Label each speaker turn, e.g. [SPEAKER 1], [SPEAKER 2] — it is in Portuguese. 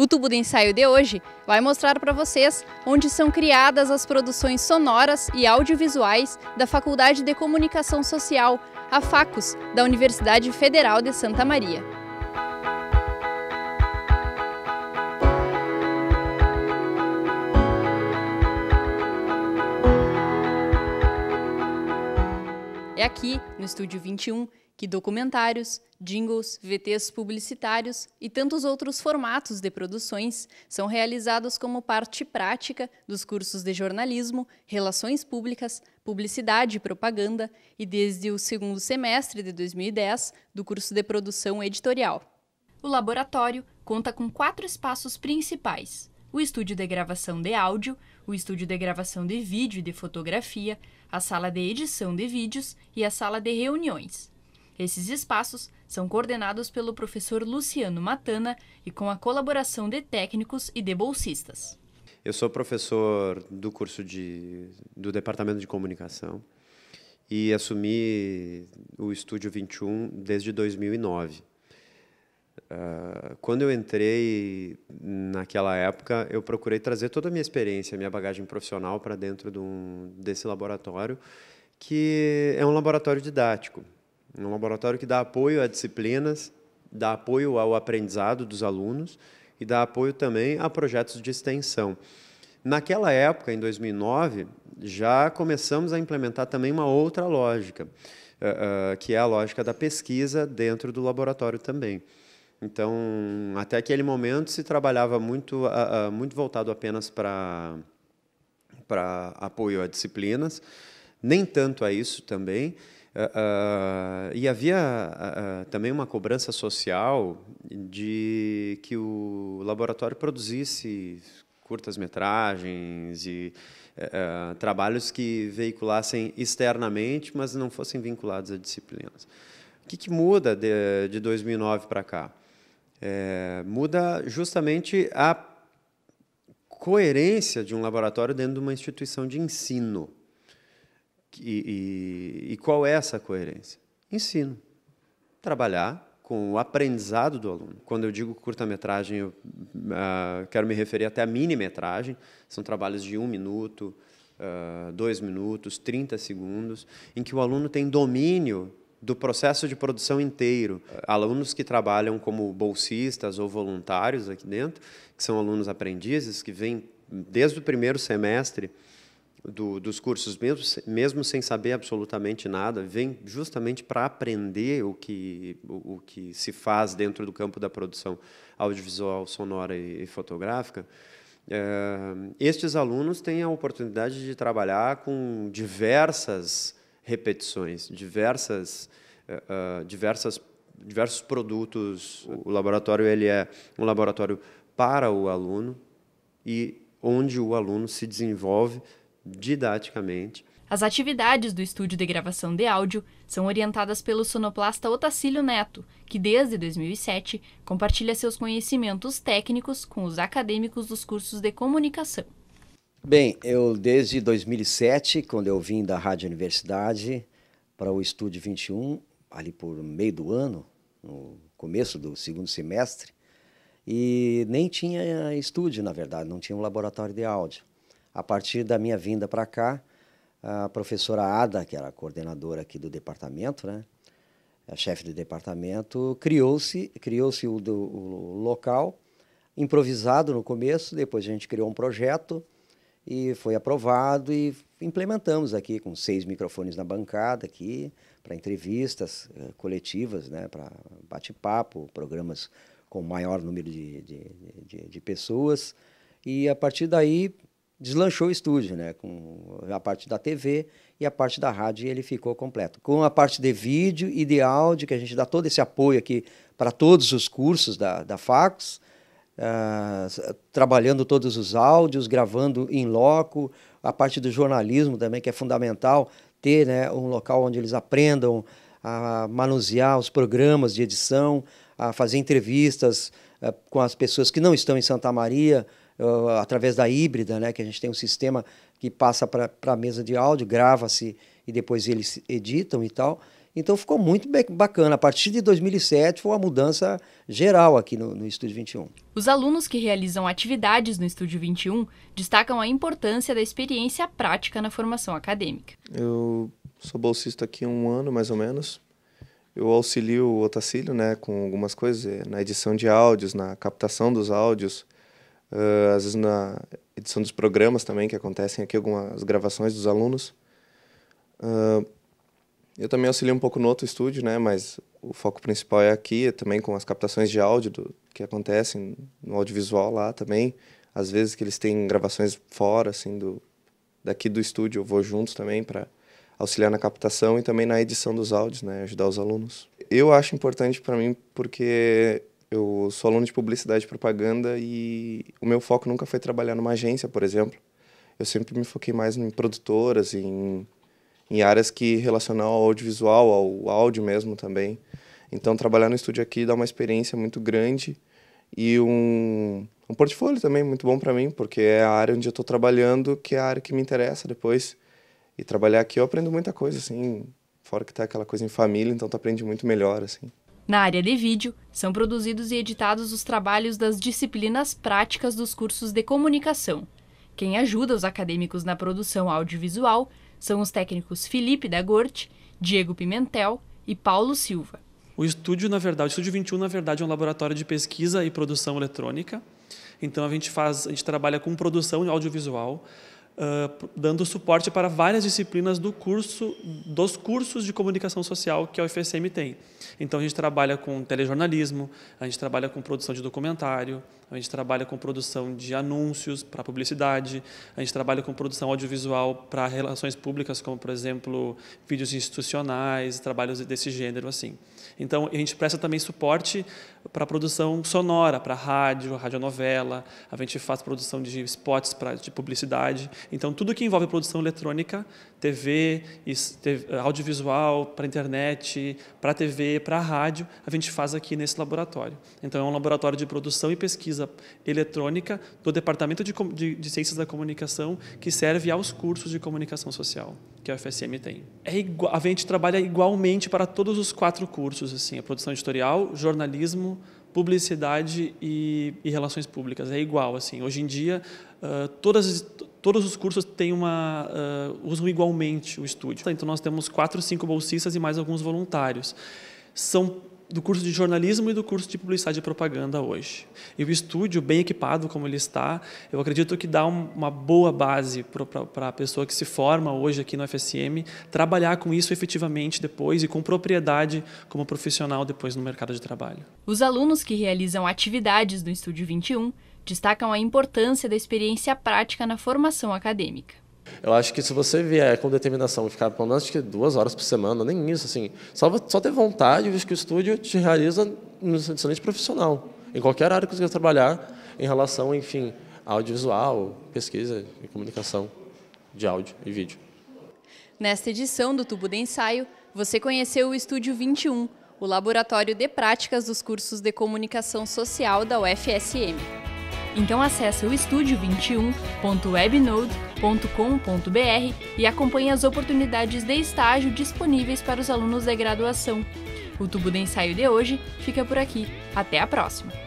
[SPEAKER 1] O tubo de ensaio de hoje vai mostrar para vocês onde são criadas as produções sonoras e audiovisuais da Faculdade de Comunicação Social, a FACUS, da Universidade Federal de Santa Maria. É aqui, no Estúdio 21, que documentários, jingles, VTs publicitários e tantos outros formatos de produções são realizados como parte prática dos cursos de jornalismo, relações públicas, publicidade e propaganda e desde o segundo semestre de 2010 do curso de produção editorial. O laboratório conta com quatro espaços principais: o estúdio de gravação de áudio, o estúdio de gravação de vídeo e de fotografia, a sala de edição de vídeos e a sala de reuniões. Esses espaços são coordenados pelo professor Luciano Matana e com a colaboração de técnicos e de bolsistas.
[SPEAKER 2] Eu sou professor do curso de, do Departamento de Comunicação e assumi o Estúdio 21 desde 2009. Uh, ah, quando eu entrei naquela época, eu procurei trazer toda a minha experiência, minha bagagem profissional para dentro de um, desse laboratório, que é um laboratório didático. Um laboratório que dá apoio a disciplinas, dá apoio ao aprendizado dos alunos e dá apoio também a projetos de extensão. Naquela época, em 2009, já começamos a implementar também uma outra lógica, eh, eh, que é a lógica da pesquisa dentro do laboratório também. Então, até aquele momento se trabalhava muito, eh, muito voltado apenas para para apoio a disciplinas, nem tanto a isso também, Uh, e havia uh, também uma cobrança social de que o laboratório produzisse curtas-metragens e eh, eh, trabalhos que veiculassem externamente, mas não fossem vinculados a disciplinas. O que, que muda de, de 2009 para cá? É, muda justamente a coerência de um laboratório dentro de uma instituição de ensino. E, e, e qual é essa coerência? Ensino. Trabalhar com o aprendizado do aluno. Quando eu digo curta-metragem, eu uh, quero me referir até a mini-metragem, são trabalhos de um minuto, uh, dois minutos, 30 segundos, em que o aluno tem domínio do processo de produção inteiro. Alunos que trabalham como bolsistas ou voluntários aqui dentro, que são alunos aprendizes, que vêm desde o primeiro semestre, do, dos cursos, mesmo, mesmo sem saber absolutamente nada, vem justamente para aprender o que, o, o, que se faz dentro do campo da produção audiovisual, sonora e, e fotográfica. É, estes alunos têm a oportunidade de trabalhar com diversas repetições, diversas, uh, diversas, diversos produtos. O laboratório ele é um laboratório para o aluno e onde o aluno se desenvolve didaticamente.
[SPEAKER 1] As atividades do estúdio de gravação de áudio são orientadas pelo sonoplasta Otacílio Neto, que desde 2007 compartilha seus conhecimentos técnicos com os acadêmicos dos cursos de comunicação.
[SPEAKER 3] Bem, eu desde 2007, quando eu vim da Rádio Universidade para o Estúdio 21, ali por meio do ano, no começo do segundo semestre, e nem tinha estúdio, na verdade, não tinha um laboratório de áudio. A partir da minha vinda para cá, a professora Ada, que era a coordenadora aqui do departamento, né, a chefe do departamento, criou-se criou, -se, o, o local, improvisado no começo, depois a gente criou um projeto e foi aprovado e implementamos aqui com seis microfones na bancada aqui para entrevistas uh, coletivas, né, para bate-papo, programas com maior número de de, de, de, pessoas. E a partir daí deslanchou o estúdio, né? Com a parte da TV e a parte da rádio, ele ficou completo. Com a parte de vídeo e de áudio, que a gente dá todo esse apoio aqui para todos os cursos da, da facs uh, ah, trabalhando todos os áudios, gravando em loco, a parte do jornalismo também, que é fundamental ter né, um local onde eles aprendam a manusear os programas de edição, a fazer entrevistas uh, com as pessoas que não estão em Santa Maria, uh, através da híbrida, né, que a gente tem um sistema que passa para a mesa de áudio, grava-se e depois eles editam e tal. Então ficou muito bacana. A partir de 2007 foi uma mudança geral aqui no, no, Estúdio 21.
[SPEAKER 1] Os alunos que realizam atividades no Estúdio 21 destacam a importância da experiência prática na formação acadêmica.
[SPEAKER 4] Eu sou bolsista aqui há um ano, mais ou menos. Eu auxilio o Otacílio né, com algumas coisas, eh, na edição de áudios, na captação dos áudios, uh, às vezes na edição dos programas também, que acontecem aqui algumas gravações dos alunos. Uh, eu também auxilio um pouco no outro estúdio, né? Mas o foco principal é aqui, é também com as captações de áudio do, que acontecem no audiovisual lá também. Às vezes que eles têm gravações fora, assim, do, daqui do estúdio, eu vou junto também para auxiliar na captação e também na edição dos áudios, né? Ajudar os alunos. Eu acho importante para mim porque eu sou aluno de publicidade e propaganda e o meu foco nunca foi trabalhar numa agência, por exemplo. Eu sempre me foquei mais em produtoras, em, em áreas que relacionam ao audiovisual, ao áudio mesmo também. Então, trabalhar no estúdio aqui dá uma experiência muito grande e um, um portfólio também muito bom para mim, porque é a área onde eu estou trabalhando, que é a área que me interessa depois. E trabalhar aqui eu aprendo muita coisa, assim, fora que tá aquela coisa em família, então tu aprende muito melhor, assim.
[SPEAKER 1] Na área de vídeo, são produzidos e editados os trabalhos das disciplinas práticas dos cursos de comunicação. Quem ajuda os acadêmicos na produção audiovisual são os técnicos Felipe da Gorte, Diego Pimentel e Paulo
[SPEAKER 5] Silva. O estúdio, na verdade, o estúdio 21, na verdade, é um laboratório de pesquisa e produção eletrônica. Então a gente faz, a gente trabalha com produção audiovisual, dando suporte para várias disciplinas do curso, dos cursos de comunicação social que a UFSM tem. Então, a gente trabalha com telejornalismo, a gente trabalha com produção de documentário, a gente trabalha com produção de anúncios para publicidade, a gente trabalha com produção audiovisual para relações públicas, como, por exemplo, vídeos institucionais, trabalhos desse gênero, assim. Então, a gente presta também suporte para produção sonora, para rádio, radionovela, a gente faz produção de spots pra, de publicidade. Então, tudo que envolve produção eletrônica, TV, eh, audiovisual, para internet, para TV, para rádio, a gente faz aqui nesse laboratório. Então, é um laboratório de produção e pesquisa eletrônica do Departamento de, de, de Ciências da Comunicação, que serve aos cursos de comunicação social que a UFSM tem. É igual, a gente trabalha igualmente para todos os quatro cursos, assim, a produção editorial, jornalismo, publicidade e, e relações públicas. É igual, assim. Hoje em dia, uh, todas todos os cursos têm uma, uh, usam igualmente o estúdio. Então nós temos quatro, cinco bolsistas e mais alguns voluntários. São do curso de jornalismo e do curso de publicidade e propaganda hoje. E o estúdio, bem equipado como ele está, eu acredito que dá um, uma boa base para a pessoa que se forma hoje aqui no FSM trabalhar com isso efetivamente depois e com propriedade como profissional depois no mercado de trabalho.
[SPEAKER 1] Os alunos que realizam atividades do Estúdio 21 destacam a importância da experiência prática na formação acadêmica.
[SPEAKER 5] Eu acho que
[SPEAKER 2] se você vier com determinação e ficar pelo menos que duas horas por semana, nem isso, assim, só, só ter vontade, visto que o estúdio te realiza um excelente profissional, em qualquer área que você quer trabalhar, em relação, enfim, audiovisual, pesquisa e comunicação de áudio e
[SPEAKER 5] vídeo.
[SPEAKER 1] Nesta edição do Tubo de Ensaio, você conheceu o Estúdio 21, o laboratório de práticas dos cursos de comunicação social da UFSM. Então acesse o estúdio21.webnode.com.br e acompanhe as oportunidades de estágio disponíveis para os alunos de graduação. O tubo de ensaio de hoje fica por aqui. Até a próxima!